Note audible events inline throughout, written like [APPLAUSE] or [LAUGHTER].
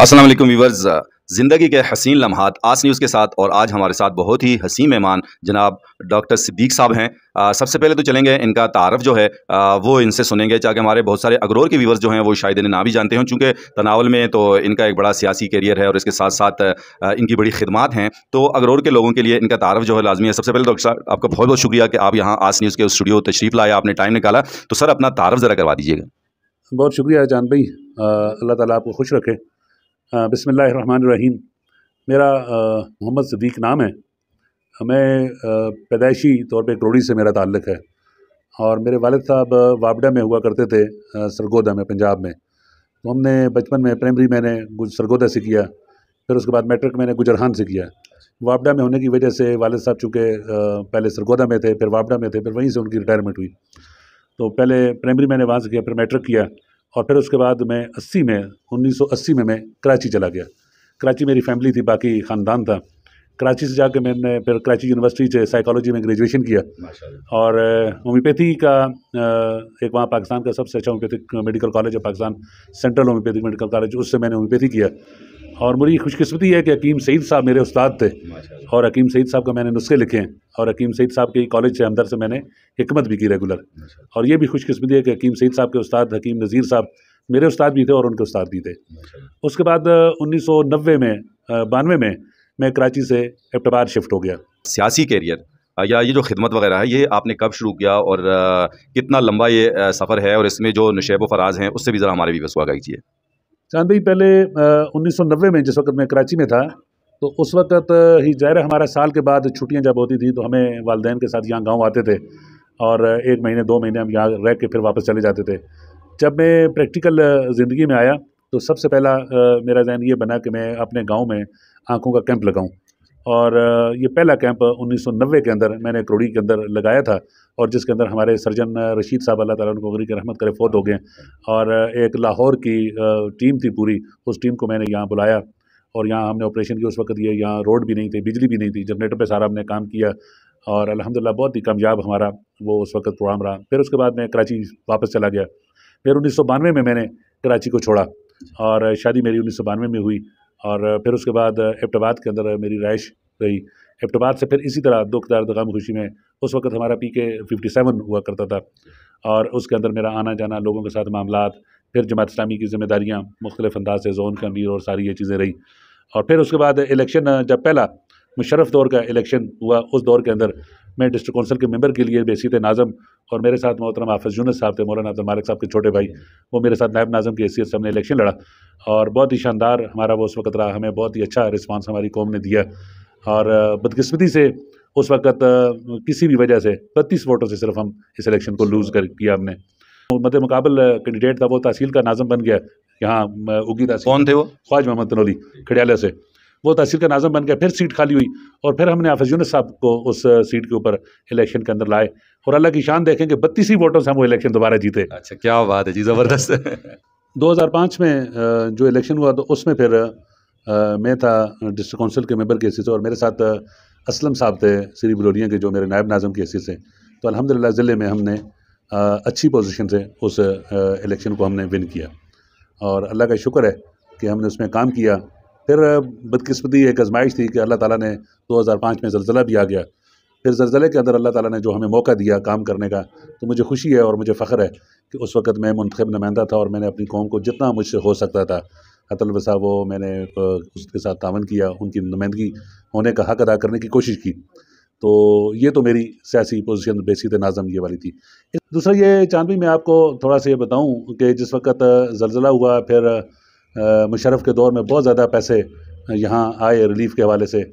Aslam viewers ज़िंदगी के हसीन लम्हात आस न्यूज़ के साथ और आज हमारे साथ बहुत ही हसीन मेहमान जनाब डॉक्टर सिद्दीक साहब हैं सबसे पहले तो चलेंगे इनका तारफ़ जो है आ, वो इनसे सुनेंगे चाहे हमारे बहुत सारे अगरोर के व्यूवर्स जो हैं वो शायद इन्हें ना भी जानते हों चूँकि तनावल में तो इनका एक बड़ा सियासी करियर है और इसके साथ साथ इनकी बड़ी खिदमत हैं तो अगरोर के लोगों के लिए इनका तारफ़ जो है लाजमी है सबसे पहले डॉक्टर साहब आपका बहुत बहुत शुक्रिया कि आप यहाँ आस न्यूज़ के स्टूडियो तशरीफ़ लाया आपने टाइम निकाला तो सर अपना तारफ़ ज़रा करवा दीजिएगा बहुत शुक्रिया जान भाई अल्लाह ताला आपको खुश रखे बसमीम मेरा मोहम्मद सदीक नाम है मैं पैदाइशी तौर पे करोड़ी से मेरा ताल्लुक़ है और मेरे वालद साहब वापडा में हुआ करते थे सरगोदा में पंजाब में तो हमने बचपन में प्राइमरी मैंने सरगोदा से किया फिर उसके बाद मैट्रिक मैंने गुजरहान से किया वापडा में होने की वजह से वालद साहब चूँकि पहले सरगोदा में थे फिर वापडा में थे फिर वहीं से उनकी रिटायरमेंट हुई तो पहले प्राइमरी मैंने वहाँ से किया फिर मैट्रिक किया और फिर उसके बाद मैं अस्सी में 1980 में मैं कराची चला गया कराची मेरी फैमिली थी बाकी ख़ानदान था कराची से जाके मैंने फिर कराची यूनिवर्सिटी से साइकोलॉजी में ग्रेजुएशन किया और होम्योपैथी का एक वहाँ पाकिस्तान का सबसे अच्छा होम्योपैथिक मेडिकल कॉलेज है Pakistan central homeopathic medical college उससे मैंने होम्योपैथी किया और मेरी खुशकस्मती है कि हकीम सईद साहब मेरे उस्ताद थे और हकीम सईद साहब का मैंने नुस्खे लिखे हैं और हकीम सईद साहब के कॉलेज से अंदर से मैंने हमत भी की रेगुलर और ये भी खुशकस्मती है कि हकीम सईद साहब के उस्ताद हकीम नज़ीर साहब मेरे उस्ताद भी थे और उनके उस्ताद भी थे उसके बाद उन्नीस में बानवे में मैं कराची से एबटाबाद शिफ्ट हो गया सियासी कैरियर या ये जो खिदमत वगैरह है ये आपने कब शुरू किया और कितना लंबा ये सफ़र है और इसमें जो नशेब फराज हैं उससे भी ज़रा हमारे भी बसवा चाहिए चांद भाई पहले उन्नीस में जिस वक्त मैं कराची में था तो उस वक्त ही ज़ाहिर हमारा साल के बाद छुट्टियाँ जब होती थी तो हमें वालदेन के साथ यहाँ गाँव आते थे और एक महीने दो महीने हम यहाँ रह के फिर वापस चले जाते थे जब मैं प्रैक्टिकल ज़िंदगी में आया तो सबसे पहला मेरा जहन ये बना कि मैं अपने गाँव में आँखों का कैंप लगाऊँ और ये पहला कैंप 1990 के अंदर मैंने करोड़ी के अंदर लगाया था और जिसके अंदर हमारे सर्जन रशीद साहब अल्लाह ताला उनको गरी के रहमत करे फौत हो गए और एक लाहौर की टीम थी पूरी उस टीम को मैंने यहाँ बुलाया और यहाँ हमने ऑपरेशन किया उस वक्त ये यहाँ रोड भी नहीं थे बिजली भी नहीं थी जनरेटर पर सारा हमने काम किया और अलहमदिल्ला बहुत ही कामयाब हमारा वो उस वक्त प्रोग्राम रहा फिर उसके बाद मैं कराची वापस चला गया फिर उन्नीस में मैंने कराची को छोड़ा और शादी मेरी उन्नीस में हुई और फिर उसके बाद एबटाबाद के अंदर मेरी रहाइश रही एबटाबाद से फिर इसी तरह दो कितार गम खुशी में उस वक्त हमारा पी के फिफ्टी सेवन हुआ करता था और उसके अंदर मेरा आना जाना लोगों के साथ मामला फिर जमात इस्लामी की जिम्मेदारियाँ मुख्तलिफ अंदाज से जोन का अमीर और सारी ये चीज़ें रही और फिर उसके बाद इलेक्शन जब पहला मुशरफ दौर का इलेक्शन हुआ उस दौर के अंदर मैं डिस्ट्रिक्ट कौंसिल के मेंबर के लिए बेसित नाज़म और मेरे साथ मोहतरम हाफिज जून साहब थे मौलाना अब्दुल मालिक साहब के छोटे भाई वो मेरे साथ नायब नाजम की हैसियत से हमने इलेक्शन लड़ा और बहुत ही शानदार हमारा वो उस वक्त रहा हमें बहुत ही अच्छा रिस्पांस हमारी कौम ने दिया और बदकस्मती से उस वक्त किसी भी वजह से बत्तीस वोटों से सिर्फ हम इस इलेक्शन को लूज़ कर किया हमने मद मुकाबल कैंडिडेट था वो तहसील का नाजम बन गया यहाँ उगी तहसील कौन थे वो ख्वाज मोहम्मद तनोली खडियाला से वो तहसील का नाजम बन गया फिर सीट खाली हुई और फिर हमने हाफिज यूनस साहब को उस सीट के ऊपर इलेक्शन के अंदर लाए और अल्लाह की शान देखें कि बत्तीस ही वोटों से हम वो इलेक्शन दोबारा जीते अच्छा क्या बात है जी ज़बरदस्त [LAUGHS] पाँच में जो इलेक्शन हुआ तो उसमें फिर मैं था डिस्ट्रिक्ट काउंसिल के मेंबर के हैसीत से और मेरे साथ असलम साहब थे श्री बलोरिया के जो मेरे नायब नाजम की हैसीत से तो अलहमदिल्ला ज़िले में हमने अच्छी पोजीशन से उस इलेक्शन को हमने विन किया और अल्लाह का शुक्र है कि हमने उसमें काम किया फिर बदकस्मती एक आजमाइश थी कि अल्लाह ताला ने 2005 में जलजिला भी आ गया फिर जलजले के अंदर अल्लाह ताला ने जो हमें मौका दिया काम करने का तो मुझे खुशी है और मुझे फ़ख्र है कि उस वक़्त मैं मुंतब नुमाइंदा था और मैंने अपनी कौम को जितना मुझसे हो सकता था हतलवसा वो मैंने उसके साथ तावन किया उनकी नुमाइंदगी होने का हक अदा करने की कोशिश की तो ये तो मेरी सियासी पोजिशन बेसिक नाजम ये वाली थी दूसरा ये भी मैं आपको थोड़ा सा ये बताऊँ कि जिस वक्त जलजिला हुआ फिर मुशरफ के दौर में बहुत ज़्यादा पैसे यहाँ आए रिलीफ़ के हवाले से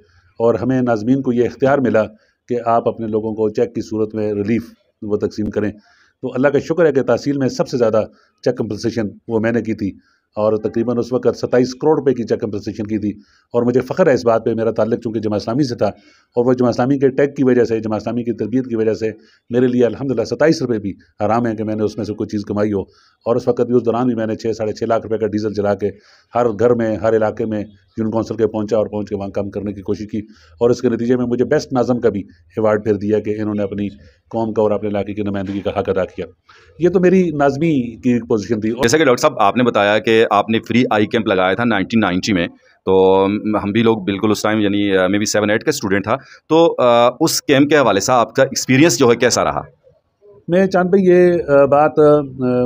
और हमें नाजमीन को ये इख्तियार मिला कि आप अपने लोगों को चेक की सूरत में रिलीफ़ वो तकसीम करें तो अल्लाह का शुक्र है कि तहसील में सबसे ज़्यादा चेक कम्पनसेशन वो मैंने की थी और तकरीबन उस वक्त सत्ताईस करोड़ रुपये की चेक कंपनसेशन की थी और मुझे फ़ख्र है इस बात पे मेरा ताल्लक चूँकि जमा इस्लामी से था और वह जमा इस्लामी के टैग की वजह से जमा इस्लामी की तरबियत की वजह से मेरे लिए अलहमदिल्ला सत्ताईस रुपये भी आराम है कि मैंने उसमें से कोई चीज़ कमाई हो और उस वक्त भी उस दौरान भी मैंने छः साढ़े छः लाख रुपये का डीज़ल चला के हर घर में हर इलाके में यून कौंसिल के पहुंचा और पहुंच के वहाँ काम करने की कोशिश की और इसके नतीजे में मुझे बेस्ट नाजम का भी अवार्ड फिर दिया कि इन्होंने अपनी कौम का और अपने इलाके की नुमाइंदगी का हक अदा किया ये तो मेरी नाजमी की पोजिशन थी जैसे कि डॉक्टर साहब आपने बताया कि आपने फ्री आई कैंप लगाया था नाइनटीन में तो हम भी लोग बिल्कुल उस टाइम यानी मे बी सेवन एट का स्टूडेंट था तो उस कैंप के हवाले से आपका एक्सपीरियंस जो है कैसा रहा मैं चांद भाई ये बात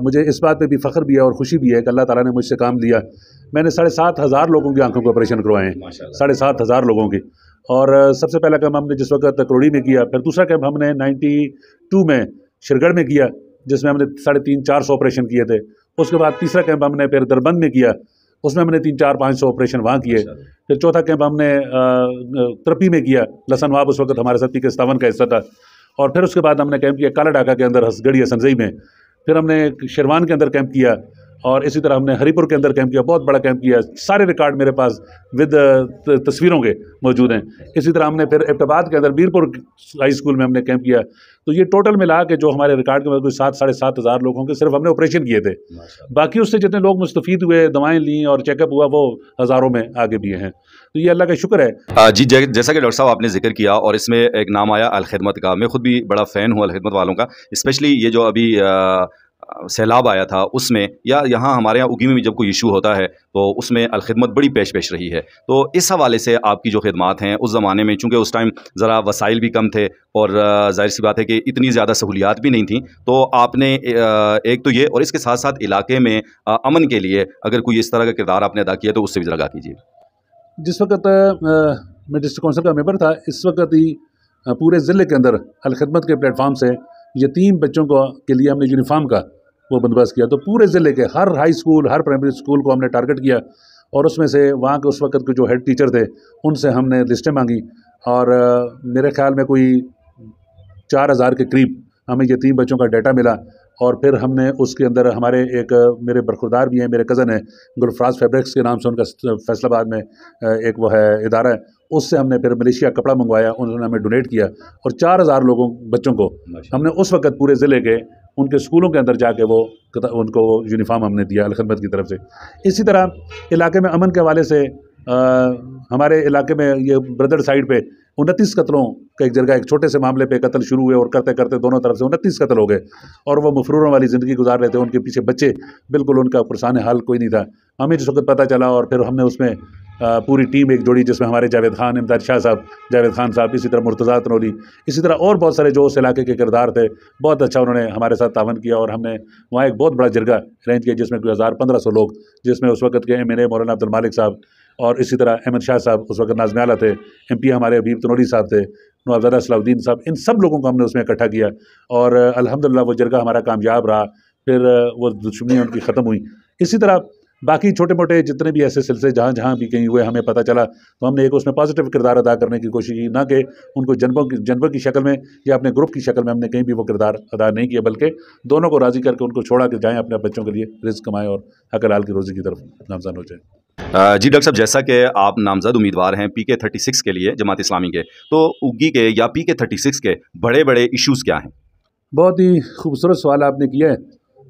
मुझे इस बात पे भी फ़ख्र भी है और ख़ुशी भी है कि अल्लाह ताला ने मुझसे काम लिया मैंने साढ़े सात हज़ार लोगों की आंखों के ऑपरेशन करवाए हैं साढ़े सात हज़ार लोगों के और सबसे पहला काम हमने जिस वक्त करोड़ी में किया फिर दूसरा कैम्प हमने नाइन्टी टू में शिरगढ़ में किया जिसमें हमने साढ़े तीन चार सौ ऑपरेशन किए थे उसके बाद तीसरा कैंप हमने फिर दरबंद में किया उसमें हमने तीन चार पाँच सौ ऑपरेशन वहाँ किए फिर चौथा कैंप हमने तरपी में किया लसन वाब उस वक्त हमारे साथ पी के सावन का हिस्सा था और फिर उसके बाद हमने कैंप किया काला डाका के अंदर हसगढ़िया संजई में फिर हमने शेरवान के अंदर कैंप किया और इसी तरह हमने हरीपुर के अंदर कैंप किया बहुत बड़ा कैंप किया सारे रिकॉर्ड मेरे पास विद uh, तस्वीरों के मौजूद हैं इसी तरह हमने फिर एबाद के अंदर बीरपुर हाई स्कूल में हमने कैंप किया तो ये टोटल मिला के जो हमारे रिकॉर्ड के मतलब कोई सात साढ़े सात हज़ार लोगों के सिर्फ हमने ऑपरेशन किए थे बाकी उससे जितने लोग मुस्तफ़ हुए दवाएँ ली और चेकअप हुआ वो हज़ारों में आगे भी हैं तो ये अल्लाह का शुक्र है जी जैसा कि डॉक्टर साहब आपने जिक्र किया और इसमें एक नाम आया अलखदमत का मैं खुद भी बड़ा फ़ैन हूँ अलखदमत वालों का स्पेशली ये जो अभी सैलाब आया था उसमें या यहाँ हमारे यहाँ उगी में जब कोई इशू होता है तो उसमें अलखदमत बड़ी पेश पेश रही है तो इस हवाले से आपकी जो खदमात हैं उस ज़माने में चूँकि उस टाइम ज़रा वसाइल भी कम थे और जाहिर सी बात है कि इतनी ज़्यादा सहूलियात भी नहीं थी तो आपने एक तो ये और इसके साथ साथ इलाके में अमन के लिए अगर कोई इस तरह का किरदार आपने अदा किया तो उससे भी जरा कीजिए जिस वक्त मैं डिस्ट्रिक काउंसिल का मेम्बर था इस वक्त ही पूरे ज़िले के अंदर अलखदमत के प्लेटफार्म से यतीम बच्चों को के लिए हमने यूनिफाम का वो बंदोबस्त किया तो पूरे ज़िले के हर हाई स्कूल हर प्राइमरी स्कूल को हमने टारगेट किया और उसमें से वहाँ के उस वक्त के जो हेड टीचर थे उनसे हमने लिस्टें मांगी और मेरे ख्याल में कोई चार हज़ार के करीब हमें यतीम बच्चों का डाटा मिला और फिर हमने उसके अंदर हमारे एक मेरे बरखुरदार भी हैं मेरे कज़न हैं गुलफराज फैब्रिक्स के नाम से उनका फैसलाबाद में एक वो है इदारा है उससे हमने फिर मलेशिया कपड़ा मंगवाया उन्होंने हमें डोनेट किया और चार हज़ार लोगों बच्चों को हमने उस वक्त पूरे ज़िले के उनके स्कूलों के अंदर जाके वो उनको यूनिफार्म हमने दिया अलखदमत की तरफ से इसी तरह इलाके में अमन के हवाले से आ, हमारे इलाके में ये ब्रदर साइड पे उनतीस कत्लों का एक जगह एक छोटे से मामले पे कत्ल शुरू हुए और करते करते दोनों तरफ से उनतीस कत्ल हो गए और वो मफरूरों वाली ज़िंदगी गुजार रहे थे उनके पीछे बच्चे बिल्कुल उनका परेशान हाल कोई नहीं था हमें जिस वक्त पता चला और फिर हमने उसमें पूरी टीम एक जोड़ी जिसमें हमारे जावेद खान इमदाद शाह साहब जावेद खान साहब इसी तरह मुर्तज़ा तनोली इसी तरह और बहुत सारे जो उस इलाके के किरदार थे बहुत अच्छा उन्होंने हमारे साथ तावन किया और हमने वहाँ एक बहुत बड़ा जरगा अरेंज किया जिसमें कोई हज़ार पंद्रह सौ लोग जिसमें उस वक्त के एम एन ए मौलाना अब्दुल मालिक साहब और इसी तरह अहमद शाह साहब उस वक्त नाजम आला थे एम पी हमारे अबीब तनोरी साहब थे नवाबजादा सलाउद्दीन साहब इन सब लोगों को हमने उसमें इकट्ठा किया और अलहमदिल्ला वो जरगा हमारा कामयाब रहा फिर वो दुश्मनी उनकी ख़त्म हुई इसी तरह बाकी छोटे मोटे जितने भी ऐसे सिलसिले जहाँ जहाँ भी कहीं हुए हमें पता चला तो हमने एक उसमें पॉजिटिव किरदार अदा करने की कोशिश की ना कि उनको जनबों की जनबों की शक्ल में या अपने ग्रुप की शक्ल में हमने कहीं भी वो किरदार अदा नहीं किया बल्कि दोनों को राज़ी करके उनको छोड़ा के जाएँ अपने बच्चों के लिए रिस्क कमाएँ और हकलाल की रोज़ी की तरफ नामजान हो जाएँ जी डॉक्टर साहब जैसा कि आप नामजद उम्मीदवार हैं पी के थर्टी सिक्स के लिए जमात इस्लामी के तो उगी के या पी के थर्टी सिक्स के बड़े बड़े इशूज़ क्या हैं बहुत ही खूबसूरत सवाल आपने किया है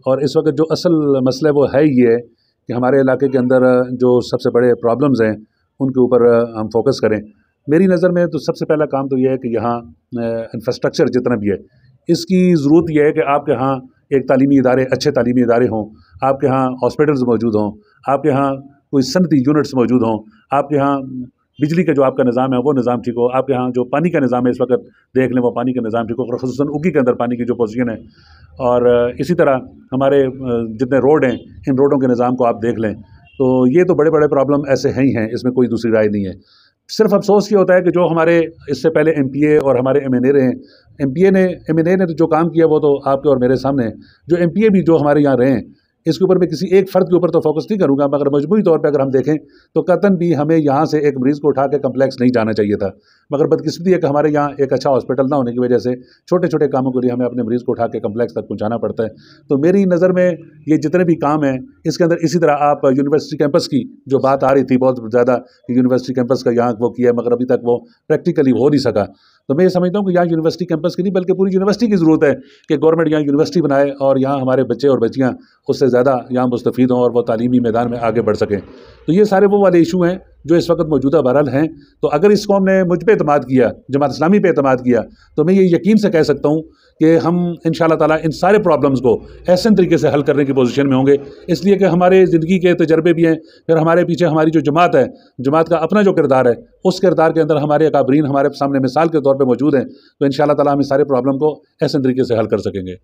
और इस वक्त जो असल मसला है वो है ही है कि हमारे इलाके के अंदर जो सबसे बड़े प्रॉब्लम्स हैं उनके ऊपर हम फोकस करें मेरी नज़र में तो सबसे पहला काम तो यह है कि यहाँ इंफ्रास्ट्रक्चर जितना भी है इसकी ज़रूरत यह है कि आपके यहाँ एक तलीमी इदारे अच्छे तलीमी इदारे हों आपके यहाँ हॉस्पिटल्स मौजूद हों आपके यहाँ कोई सनती यूनिट्स मौजूद हों आपके यहाँ बिजली का जो आपका निज़ाम है वो निज़ाम ठीक हो आपके यहाँ जो पानी का निज़ाम है इस वक्त देख लें वो पानी का निज़ाम ठीक हो और खसूस उगी के अंदर पानी की जो पोजिशन है और इसी तरह हमारे जितने रोड हैं इन रोडों के निज़ाम को आप देख लें तो ये तो बड़े बड़े प्रॉब्लम ऐसे हैं ही हैं इसमें कोई दूसरी राय नहीं है सिर्फ अफसोस ये होता है कि जो हमारे इससे पहले एम पी ए और हमारे एम एन ए रहे हैं एम पी ए ने एम एन ए ने तो जो काम किया वो तो आपके और मेरे सामने जो एम पी ए भी जो हमारे यहाँ रहे हैं इसके ऊपर मैं किसी एक फ़र्द के ऊपर तो फोकस नहीं करूँगा मगर मजबूरी तौर पर अगर हम देखें तो कतन भी हमें यहाँ से एक मरीज़ को उठा के कम्प्लेक्स नहीं जाना चाहिए था मगर बदकिस्मती है कि हमारे यहाँ एक अच्छा हॉस्पिटल ना होने की वजह से छोटे छोटे कामों के लिए हमें अपने मरीज़ को उठा के कम्प्लेक्स तक पहुँचाना पड़ता है तो मेरी नज़र में ये जितने भी काम हैं इसके अंदर इसी तरह आप यूनिवर्सिटी कैंपस की जो बात आ रही थी बहुत ज़्यादा कि यूनिवर्सिटी कैंपस का यहाँ वो किया मगर अभी तक वो प्रैक्टिकली हो नहीं सका तो मैं ये समझता हूँ कि यहाँ यूनिवर्सिटी कैंपस की नहीं बल्कि पूरी यूनिवर्सिटी की ज़रूरत है कि गवर्नमेंट यहाँ यूनिवर्सिटी बनाए और यहाँ हमारे बच्चे और बच्चियाँ उससे ज़्यादा यहाँ मुस्तफ़ हों और वो तलीमी मैदान में आगे बढ़ सकें तो ये सारे वो वाले इशू हैं जो इस वक्त मौजूदा बहरल हैं तो अगर इस कौम ने मुझ पर अतमाद किया जमात इस्लामी पर अतमाद किया तो मैं ये यकीन से कह सकता हूँ कि हम इन ताला इन सारे प्रॉब्लम्स को ऐसे तरीके से हल करने की पोजीशन में होंगे इसलिए कि हमारे ज़िंदगी के तजर्बे भी हैं फिर हमारे पीछे हमारी जो जमात है जमात का अपना जो किरदार है उस किरदार के अंदर हमारे अकाबरीन हमारे सामने मिसाल के तौर पर मौजूद हैं तो इन ताला हम इस सारे प्रॉब्लम को ऐसे तरीके से हल कर सकेंगे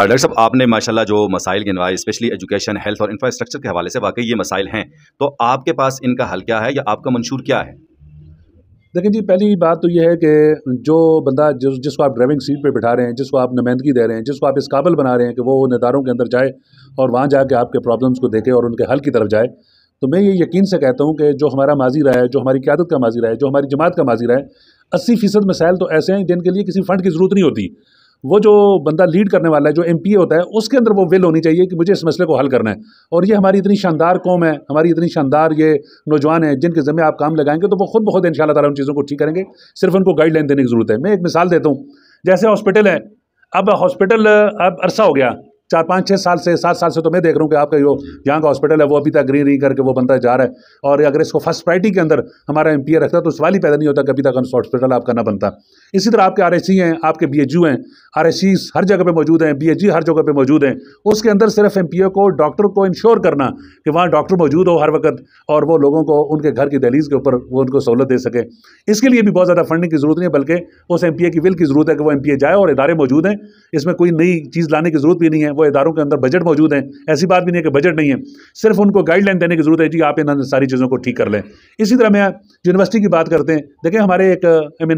डॉक्टर साहब आपने माशाल्लाह जो मसाइल गिनवाए स्पेशली एजुकेशन हेल्थ और इंफ्रास्ट्रक्चर के हवाले से वाकई ये मसाइल हैं तो आपके पास इनका हल क्या है या आपका मंशूर क्या है देखिए जी पहली बात तो यह है कि जो बंदा जिस जिसको आप ड्राइविंग सीट पे बिठा रहे हैं जिसको आप नुमाइंदगी दे रहे हैं जिसको आप इस काबिल बना रहे हैं कि वो निदारों के अंदर जाए और वहाँ जाके आपके प्रॉब्लम्स को देखे और उनके हल की तरफ जाए तो मैं ये यकीन से कहता हूँ कि जो हमारा माजी रहा है जो हमारी क्यादत का माजी रहा है जो हमारी जमात का माजी रहा है अस्सी फीसद मसाइल तो ऐसे हैं जिनके लिए किसी फ़ंड की ज़रूरत नहीं होती वो जो बंदा लीड करने वाला है जो एम होता है उसके अंदर वो विल होनी चाहिए कि मुझे इस मसले को हल करना है और ये हमारी इतनी शानदार कौम है हमारी इतनी शानदार ये नौजवान हैं जिनके ज़िम्मे आप काम लगाएंगे तो वो खुद बहुत इन शाला उन चीज़ों को ठीक करेंगे सिर्फ उनको गाइडलाइन देने की ज़रूरत है मैं एक मिसाल देता हूँ जैसे हॉस्पिटल है अब हॉस्पिटल अब अरसा हो गया चार पाँच छः साल से सात साल से तो मैं देख रहा हूँ कि आपका जो यहाँ का हॉस्पिटल है वो अभी तक ग्रीन नहीं करके वो बनता जा रहा है और अगर इसको फर्स्ट प्रायरिटी के अंदर हमारा एम रखता तो सवाल ही पैदा नहीं होता कि अभी तक हॉस्पिटल आपका ना बनता इसी तरह आपके आर हैं आपके बी हैं आर हर जगह पे मौजूद हैं बी हर जगह पे मौजूद हैं उसके अंदर सिर्फ एम को डॉक्टर को इंश्योर करना कि वहाँ डॉक्टर मौजूद हो हर वक्त और वो लोगों को उनके घर की दहलीज के ऊपर वो उनको सहूलत दे सके इसके लिए भी बहुत ज़्यादा फंडिंग की ज़रूरत नहीं है बल्कि उस एम की विल की ज़रूरत है कि वो एम जाए और इदारे मौजूद हैं इसमें कोई नई चीज़ लाने की ज़रूरत भी नहीं है वो इदारों के अंदर बजट मौजूद है ऐसी बात भी नहीं है कि बजट नहीं है सिर्फ उनको गाइडलाइन देने की ज़रूरत है जी आप इन सारी चीज़ों को ठीक कर लें इसी तरह मैं यूनिवर्सिटी की बात करते हैं देखें हमारे एक एम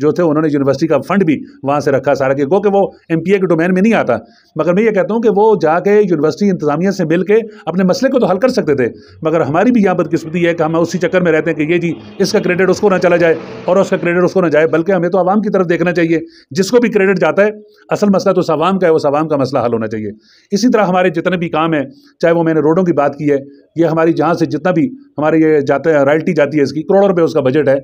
जो थे तो उन्होंने यूनिवर्सिटी का फंड भी वहाँ से रखा सारा के क्योंकि वो एम के डोमेन में नहीं आता मगर मैं ये कहता हूँ कि वो जाके यूनिवर्सिटी इंतजामिया से मिल के अपने मसले को तो हल कर सकते थे मगर हमारी भी यहाँ बदकिस्मती है कि हम उसी चक्कर में रहते हैं कि ये जी इसका क्रेडिट उसको ना चला जाए और उसका क्रेडिट उसको ना जाए बल्कि हमें तो आवाम की तरफ देखना चाहिए जिसको भी क्रेडिट जाता है असल मसला तो उस आवाम का है उस आवाम का मसला हल होना चाहिए इसी तरह हमारे जितने भी काम हैं चाहे वो मैंने रोडों की बात की है ये हमारी जहाँ से जितना भी हमारे ये जाते हैं रॉयल्टी जाती है इसकी करोड़ों रुपये उसका बजट है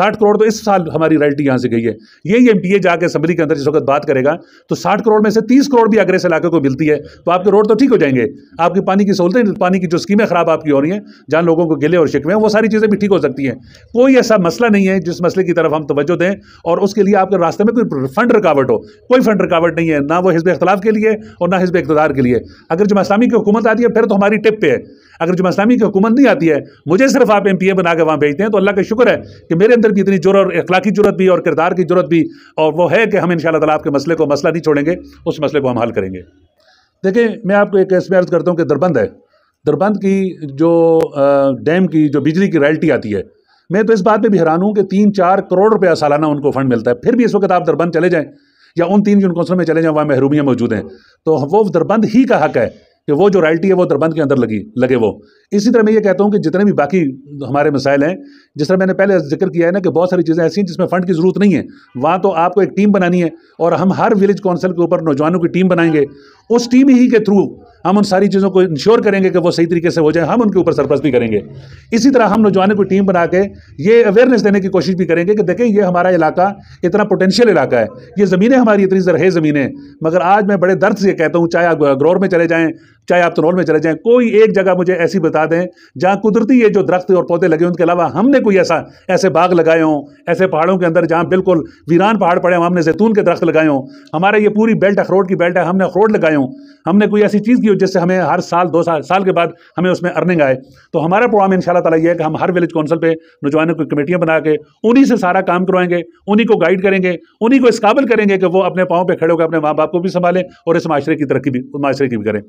साठ करोड़ तो इस साल हमारी रॉयल्टी यहाँ से गई रही है पी ए जाकर सबरी के अंदर जिस वक्त बात करेगा तो साठ करोड़ में से तीस करोड़ भी अग्रेस इलाके को मिलती है तो आपके रोड तो ठीक हो जाएंगे आपकी पानी की सहूलतें पानी की जो स्कीमें खराब आपकी हो रही हैं जहाँ लोगों को गिले और शिकवे हैं वो सारी चीज़ें भी ठीक हो सकती हैं कोई ऐसा मसला नहीं है जिस मसले की तरफ हम तोज्जो दें और उसके लिए आपके रास्ते में कोई फंड रुकावट हो कोई फंड रुकावट नहीं है ना वो हिजब इख्तलाफ के लिए और ना हिजब इकतदार के लिए अगर जब इस्लामी की हुकूमत आती है फिर तो हमारी टिप पे है अगर जब इस्लामी की हुकूमत नहीं आती है मुझे सिर्फ आप एम पी ए बना के वहाँ भेजते हैं तो अल्लाह का शुक्र है कि मेरे अंदर भी इतनी जुर और अखलाकी जरूरत भी और किरदार इजहार की जरूरत भी और वो है कि हम इन शाला आपके मसले को मसला नहीं छोड़ेंगे उस मसले को हम हल करेंगे देखिए मैं आपको एक ऐसे अर्ज़ करता हूँ कि दरबंद है दरबंद की जो डैम की जो बिजली की रॉयल्टी आती है मैं तो इस बात पे भी हैरान हूँ कि तीन चार करोड़ रुपया सालाना उनको फंड मिलता है फिर भी इस वक्त आप दरबंद चले जाएँ या उन तीन जिन कौंसलों में चले जाएँ वहाँ महरूमियाँ मौजूद हैं तो वो दरबंद ही का हक है कि वो जो रॉयल्टी है वो दरबंद के अंदर लगी लगे वो इसी तरह मैं ये कहता हूँ कि जितने भी बाकी हमारे मसाइल हैं जिस तरह मैंने पहले जिक्र किया है ना कि बहुत सारी चीज़ें ऐसी हैं जिसमें फ़ंड की ज़रूरत नहीं है वहाँ तो आपको एक टीम बनानी है और हम हर विलेज काउंसिल के ऊपर नौजवानों की टीम बनाएंगे उस टीम ही के थ्रू हम उन सारी चीज़ों को इंश्योर करेंगे कि वो सही तरीके से हो जाए हम उनके ऊपर भी करेंगे इसी तरह हम नौजवानों की टीम बना के ये अवेयरनेस देने की कोशिश भी करेंगे कि देखें ये हमारा इलाका इतना पोटेंशियल इलाका है ये ज़मीनें हमारी इतनी जरहे ज़मीनें मगर आज मैं बड़े दर्द से कहता हूँ चाहे आप ग्रोर में चले जाएँ चाहे आप तनौल में चले जाएं कोई एक जगह मुझे ऐसी बता दें जहाँ कुदरती ये जो दरख्त और पौधे लगे उनके अलावा हमने कोई ऐसा ऐसे बाग लगाए हों ऐसे पहाड़ों के अंदर जहाँ बिल्कुल वीरान पहाड़ पड़े हों हमने जैतून के दरख्त लगाए हों हमारे ये पूरी बेल्ट अखरोट की बेल्ट है हमने अखरोट लगाए हों हमने कोई ऐसी चीज़ की हो जिससे हमें हर साल दो साल साल के बाद हमें उसमें अर्निंग आए तो हमारा प्रोग्राम इन शाला यह है कि हम हर विलेज काउंसिल पर नौजवानों की कमेटियाँ बना के उन्हीं से सारा काम करवाएंगे उन्हीं को गाइड करेंगे उन्हीं को इस काबिल करेंगे कि वो अपने पाँव पर खड़े होकर अपने माँ बाप को भी संभालें और इस माशरे की तरक्की भी माशरे की भी करें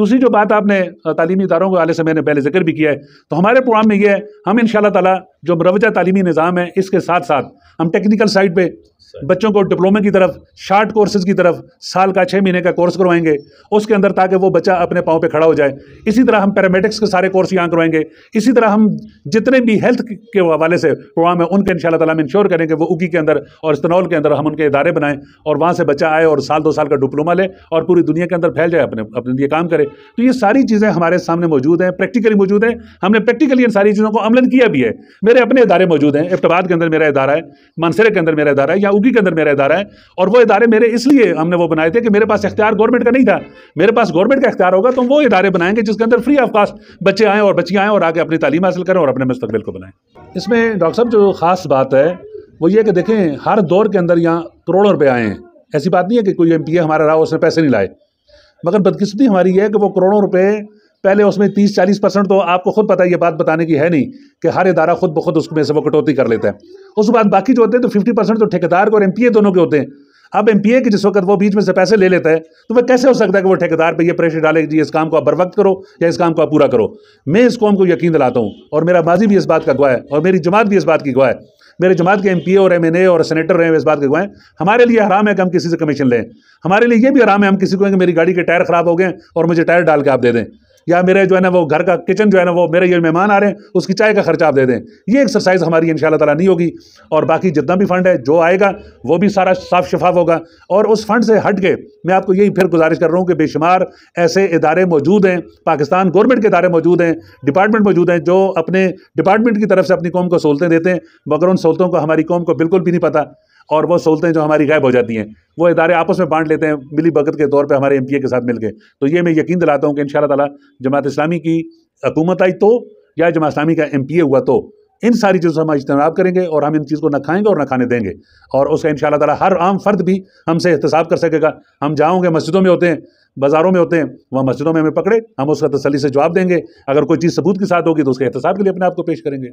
दूसरी जो बात आपने तालीमी इदारों के हाले से मैंने पहले जिक्र भी किया है तो हमारे प्रोग्राम में ये है हम इन शाला जो मरवजा तालीमी निज़ाम है इसके साथ साथ हम टेक्निकल साइड पर बच्चों को डिप्लोमे की तरफ शार्ट कोर्सेज की तरफ साल का छः महीने का कोर्स करवाएंगे उसके अंदर ताकि वो बच्चा अपने पाँव पे खड़ा हो जाए इसी तरह हम पैरामेडिक्स के सारे कोर्स यहाँ करवाएंगे इसी तरह हम जितने भी हेल्थ के हवाले से प्रोग्राम है उनके इन शाला हम इंश्योर करेंगे वो उगी के अंदर और इस्तनौल के अंदर हम उनके इदारे बनाएँ और वहाँ से बच्चा आए और साल दो साल का डिप्लोमा ले और पूरी दुनिया के अंदर फैल जाए अपने अपने लिए काम करें तो ये सारी चीज़ें हमारे सामने मौजूद हैं प्रैक्टिकली मौजूद है हमने प्रैक्टिकली इन सारी चीज़ों को अमलन किया भी है मेरे अपने इदारे मौजूद हैं इफ्टबाद के अंदर मेरा इदारा है मानसरे के अंदर मेरा इदारा है या उगी के अंदर मेरा इदारा है और वो इदारे मेरे इसलिए हमने वो बनाए थे कि मेरे पास इख्तियार गवर्नमेंट का नहीं था मेरे पास गवर्नमेंट का इख्तियार होगा तो वो इदारे बनाएंगे जिसके अंदर फ्री ऑफ कास्ट बच्चे आएँ और बच्चियाँ आएँ और आगे अपनी तालीम हासिल करें और अपने मुस्तबिल को बनाएँ इसमें डॉक्टर साहब जो ख़ास बात है वो ये कि देखें हर दौर के अंदर यहाँ करोड़ों रुपये आए हैं ऐसी बात नहीं है कि कोई एम पी ए हमारा रहा उसने पैसे नहीं लाए मगर बदकिस्मती हमारी है कि वो करोड़ों रुपए पहले उसमें तीस चालीस परसेंट तो आपको खुद पता है ये बात बताने की है नहीं कि हर इदारा खुद ब खुद उसमें से वो कटौती कर लेता है उसके बाद बाकी जो होते हैं तो फिफ्टी परसेंट तो ठेकेदार के और एम दोनों के होते हैं अब एम पी ए के जिस वक्त वो बीच में से पैसे ले लेता है तो वह कैसे हो सकता है कि वो ठेकेदार पर यह प्रेशर डाले जी इस काम को आप बर वक्त करो या इस काम को आप पूरा करो मैं इस कौम को यकीन दिलाता हूँ और मेरा माजी भी इस बात का गवाह है और मेरी जमात भी इस बात की गवाह है मेरे जमात के एम पी ए और एम एन ए और सेनेटर रहे हैं इस बात के गुआएं हमारे लिए हराम है कि हम किसी से कमीशन लें हमारे लिए ये भी हराम है हम किसी को मेरी गाड़ी के टायर ख़राब हो गए और मुझे टायर डाल के आप दे दें या मेरे जो है ना वो घर का किचन जो है ना वो मेरे ये मेहमान आ रहे हैं उसकी चाय का खर्चा आप दे दें ये एक्सरसाइज हमारी इन ताला नहीं होगी और बाकी जितना भी फंड है जो आएगा वो भी सारा साफ शफाफ होगा और उस फंड से हट के मैं आपको यही फिर गुजारिश कर रहा हूँ कि बेशुमार ऐसे इदारे मौजूद हैं पाकिस्तान गवर्नमेंट के इदारे मौजूद हैं डिपार्टमेंट मौजूद हैं जो अपने डिपार्टमेंट की तरफ से अपनी कौम को सहूलतें देते हैं मगर उन सहूलतों को हमारी कौम को बिल्कुल भी नहीं पता और वो सहूलतें जो हमारी गायब हो जाती हैं वो इदारे आपस में बांट लेते हैं मिली भगत के तौर पर हमारे एम के साथ मिलकर तो ये मैं यकीन दिलाता हूँ कि इन शाला जमात इस्लामी की हकूमत आई तो या जमात इस्लामी का एम हुआ तो इन सारी चीज़ों से हम इजतनाब करेंगे और हम इन चीज़ को न खाएंगे और न खाने देंगे और उसका इन तला हर आम फर्द भी हमसे एहतसाब कर सकेगा हम जाओगे मस्जिदों में होते हैं बाज़ारों में होते हैं वहाँ मस्जिदों में हमें पकड़े हम उसका तसली से जवाब देंगे अगर कोई चीज़ सबूत के साथ होगी तो उसके एहतसाब के लिए अपने आप को पेश करेंगे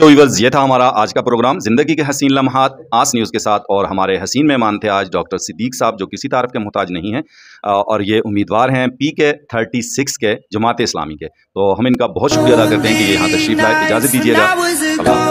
तो यूवर्स ये था हमारा आज का प्रोग्राम जिंदगी के हसीन लम्हात आस न्यूज़ के साथ और हमारे हसीन मेहमान थे आज डॉक्टर सिद्दीक साहब जो किसी तारफ के मोहताज नहीं हैं और ये उम्मीदवार हैं पी के थर्टी सिक्स के जमात इस्लामी के तो हम इनका बहुत शुक्रिया अदा करते हैं कि ये यहाँ तशरीफ लाए इजाज़त दीजिएगा